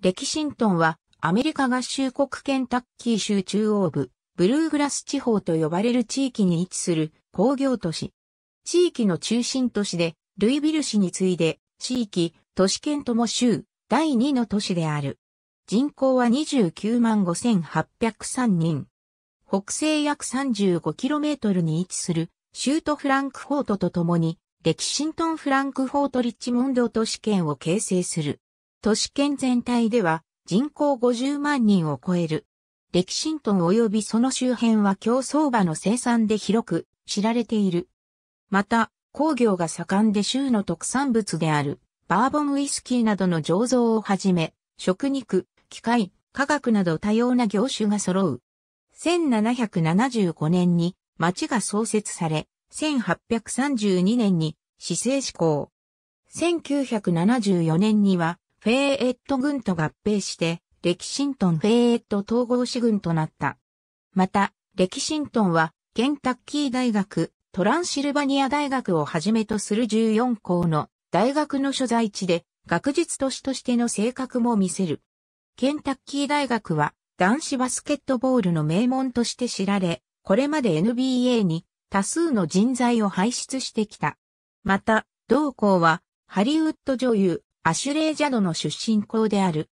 レキシントンは、アメリカ合衆国ケンタッキー州中央部、ブルーグラス地方と呼ばれる地域に位置する工業都市。地域の中心都市で、ルイビル市に次いで、地域、都市圏とも州、第2の都市である。人口は29万5803人。北西約 35km に位置する、シュートフランクフォートと共に、レキシントンフランクフォートリッチモンド都市圏を形成する。都市圏全体では人口50万人を超える。歴史ントン及びその周辺は競争場の生産で広く知られている。また、工業が盛んで州の特産物であるバーボンウイスキーなどの醸造をはじめ、食肉、機械、化学など多様な業種が揃う。1775年に町が創設され、1832年に市政施行。1974年にはフェーエット軍と合併して、レキシントン・フェーエット統合士軍となった。また、レキシントンは、ケンタッキー大学、トランシルバニア大学をはじめとする14校の大学の所在地で、学術都市としての性格も見せる。ケンタッキー大学は、男子バスケットボールの名門として知られ、これまで NBA に多数の人材を輩出してきた。また、同校は、ハリウッド女優、アシュレイ・ジャドの出身校である。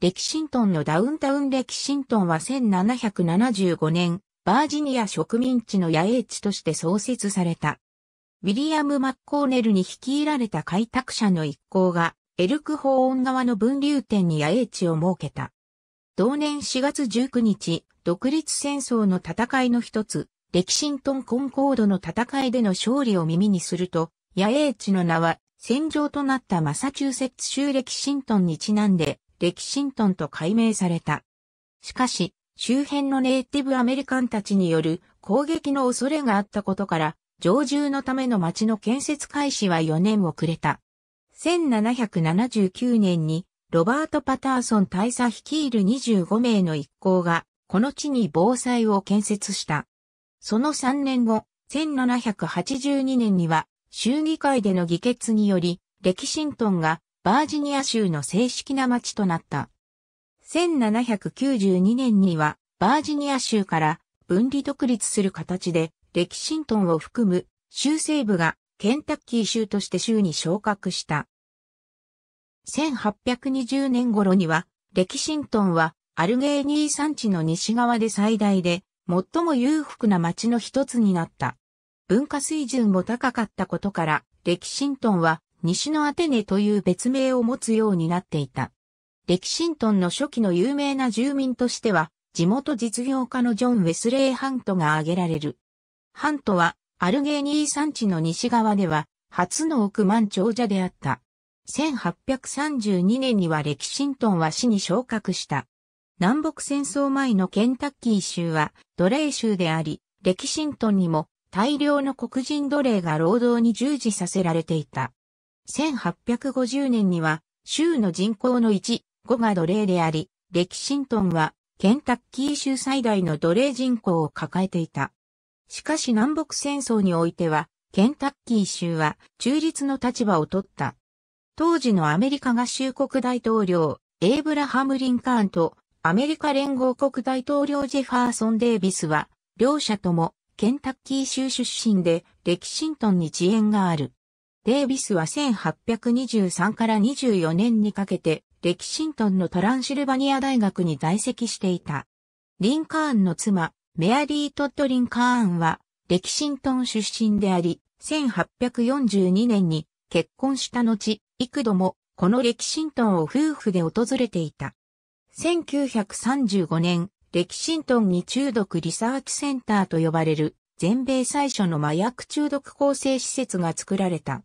レキシントンのダウンタウンレキシントンは1775年、バージニア植民地の野営地として創設された。ウィリアム・マッコーネルに率いられた開拓者の一行が、エルクホーン側の分流点に野営地を設けた。同年4月19日、独立戦争の戦いの一つ、レキシントン・コンコードの戦いでの勝利を耳にすると、野営地の名は戦場となったマサチューセッツ州レキシントンにちなんで、レキシントンと改名された。しかし、周辺のネイティブアメリカンたちによる攻撃の恐れがあったことから、常住のための町の建設開始は4年遅れた。1779年に、ロバート・パターソン大佐率いる25名の一行が、この地に防災を建設した。その3年後、1782年には、州議会での議決により、レキシントンがバージニア州の正式な町となった。1792年にはバージニア州から分離独立する形で、レキシントンを含む州西部がケンタッキー州として州に昇格した。1820年頃には、レキシントンはアルゲーニー山地の西側で最大で最も裕福な町の一つになった。文化水準も高かったことから、レキシントンは西のアテネという別名を持つようになっていた。レキシントンの初期の有名な住民としては、地元実業家のジョン・ウェスレイ・ハントが挙げられる。ハントは、アルゲーニー山地の西側では、初の億万長者であった。1832年にはレキシントンは市に昇格した。南北戦争前のケンタッキー州は奴隷州であり、レキシントンにも大量の黒人奴隷が労働に従事させられていた。1850年には、州の人口の1、5が奴隷であり、レキシントンは、ケンタッキー州最大の奴隷人口を抱えていた。しかし南北戦争においては、ケンタッキー州は中立の立場を取った。当時のアメリカ合衆国大統領、エイブラハム・リンカーンと、アメリカ連合国大統領ジェファーソン・デイビスは、両者ともケンタッキー州出身で、レキシントンに地縁がある。デイビスは1823から24年にかけて、レキシントンのトランシルバニア大学に在籍していた。リンカーンの妻、メアリー・トッド・リンカーンは、レキシントン出身であり、1842年に結婚した後、幾度もこのレキシントンを夫婦で訪れていた。1935年、レキシントンに中毒リサーチセンターと呼ばれる全米最初の麻薬中毒構成施設が作られた。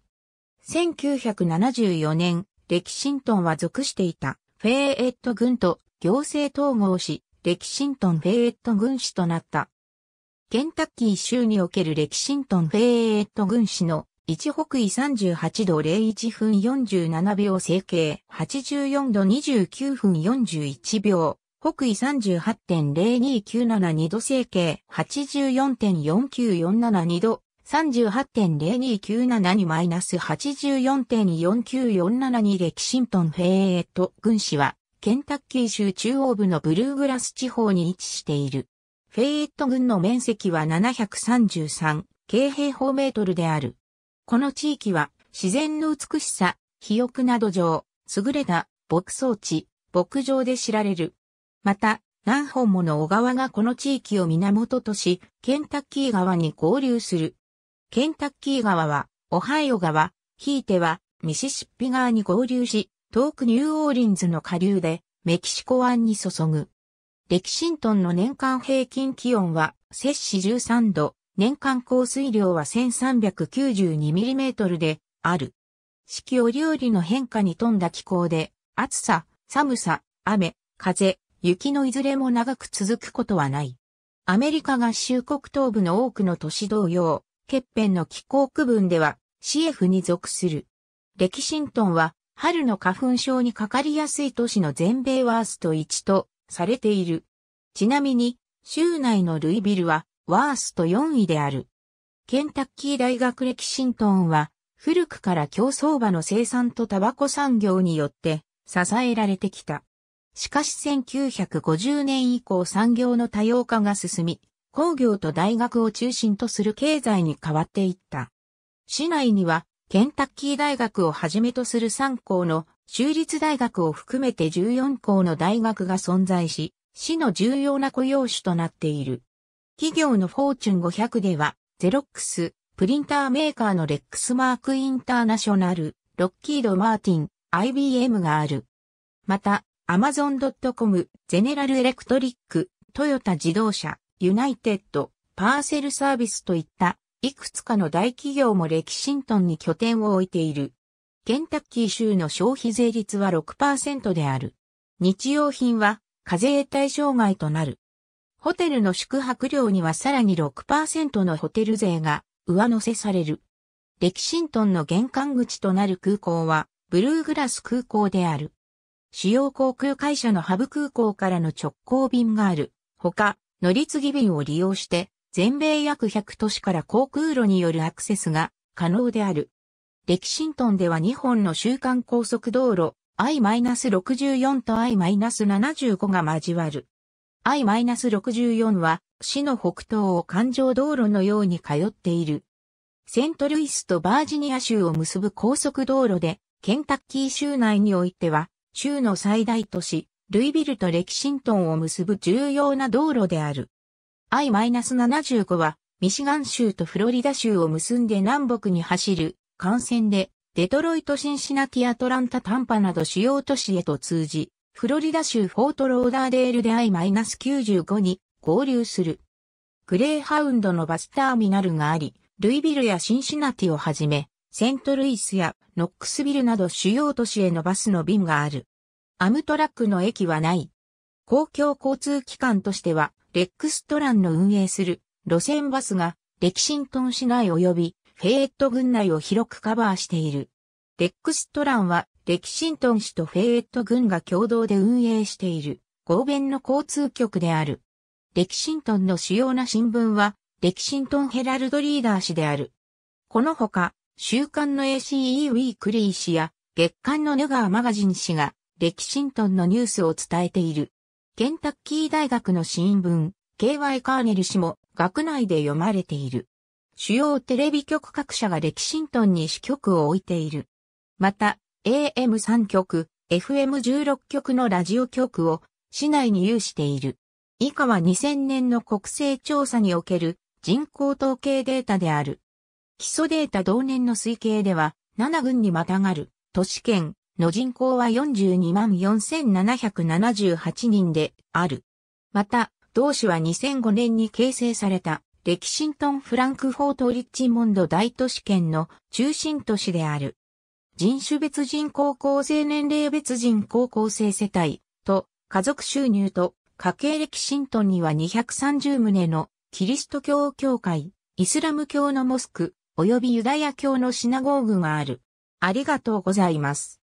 1974年、レキシントンは属していたフェーエット軍と行政統合し、レキシントンフェーエット軍師となった。ケンタッキー州におけるレキシントンフェーエット軍師の一北緯38度01分47秒整形84度29分41秒北緯38.02972度整形84.49472度38.0297にマイナス84.49472でキシントンフェーエット軍師はケンタッキー州中央部のブルーグラス地方に位置している。フェーエット軍の面積は733平方メートルである。この地域は自然の美しさ、肥沃など上、優れた牧草地、牧場で知られる。また、何本もの小川がこの地域を源とし、ケンタッキー川に合流する。ケンタッキー川は、オハイオ川、ひいては、ミシシッピ川に合流し、遠くニューオーリンズの下流で、メキシコ湾に注ぐ。レキシントンの年間平均気温は、摂氏13度、年間降水量は 1392mm で、ある。四季折々の変化に富んだ気候で、暑さ、寒さ、雨、風、雪のいずれも長く続くことはない。アメリカ合衆国東部の多くの都市同様、欠片の気候区分では CF に属する。レキシントンは春の花粉症にかかりやすい都市の全米ワースト1とされている。ちなみに、州内のルイビルはワースト4位である。ケンタッキー大学レキシントンは古くから競争場の生産とタバコ産業によって支えられてきた。しかし1950年以降産業の多様化が進み、工業と大学を中心とする経済に変わっていった。市内には、ケンタッキー大学をはじめとする3校の州立大学を含めて14校の大学が存在し、市の重要な雇用種となっている。企業のフォーチュン500では、ゼロックス、プリンターメーカーのレックスマークインターナショナル、ロッキード・マーティン、IBM がある。また、Amazon.com、ゼネラルエレクトリック、トヨタ自動車、ユナイテッド、パーセルサービスといった、いくつかの大企業もレキシントンに拠点を置いている。ケンタッキー州の消費税率は6%である。日用品は課税対象外となる。ホテルの宿泊料にはさらに6%のホテル税が上乗せされる。レキシントンの玄関口となる空港はブルーグラス空港である。主要航空会社のハブ空港からの直行便がある。ほか、乗り継ぎ便を利用して、全米約100都市から航空路によるアクセスが可能である。レキシントンでは2本の週間高速道路 I-64 と I-75 が交わる。I-64 は市の北東を環状道路のように通っている。セントルイスとバージニア州を結ぶ高速道路で、ケンタッキー州内においては州の最大都市、ルイビルとレキシントンを結ぶ重要な道路である。I-75 は、ミシガン州とフロリダ州を結んで南北に走る、幹線で、デトロイト・シンシナティ・アトランタ・タンパなど主要都市へと通じ、フロリダ州フォート・ローダーデールで I-95 に合流する。グレーハウンドのバスターミナルがあり、ルイビルやシンシナティをはじめ、セントルイスやノックスビルなど主要都市へのバスの便がある。アムトラックの駅はない。公共交通機関としては、レックストランの運営する路線バスが、レキシントン市内及びフェエット郡内を広くカバーしている。レックストランは、レキシントン市とフェエット郡が共同で運営している、合弁の交通局である。レキシントンの主要な新聞は、レキシントンヘラルドリーダー市である。このほか、週刊の ACE ウィークリー誌や月刊のヌガーマガジン誌が歴シントンのニュースを伝えている。ケンタッキー大学の新聞 KY カーネル氏も学内で読まれている。主要テレビ局各社が歴シントンに支局を置いている。また、AM3 局、FM16 局のラジオ局を市内に有している。以下は2000年の国勢調査における人口統計データである。基礎データ同年の推計では、7軍にまたがる都市圏の人口は42万4778人である。また、同市は2005年に形成された、レキシントン・フランクフォート・リッチモンド大都市圏の中心都市である。人種別人口構成年齢別人口構成世帯と家族収入と家計歴キシントンには230棟のキリスト教教会、イスラム教のモスク、及びユダヤ教のシナゴーグがある。ありがとうございます。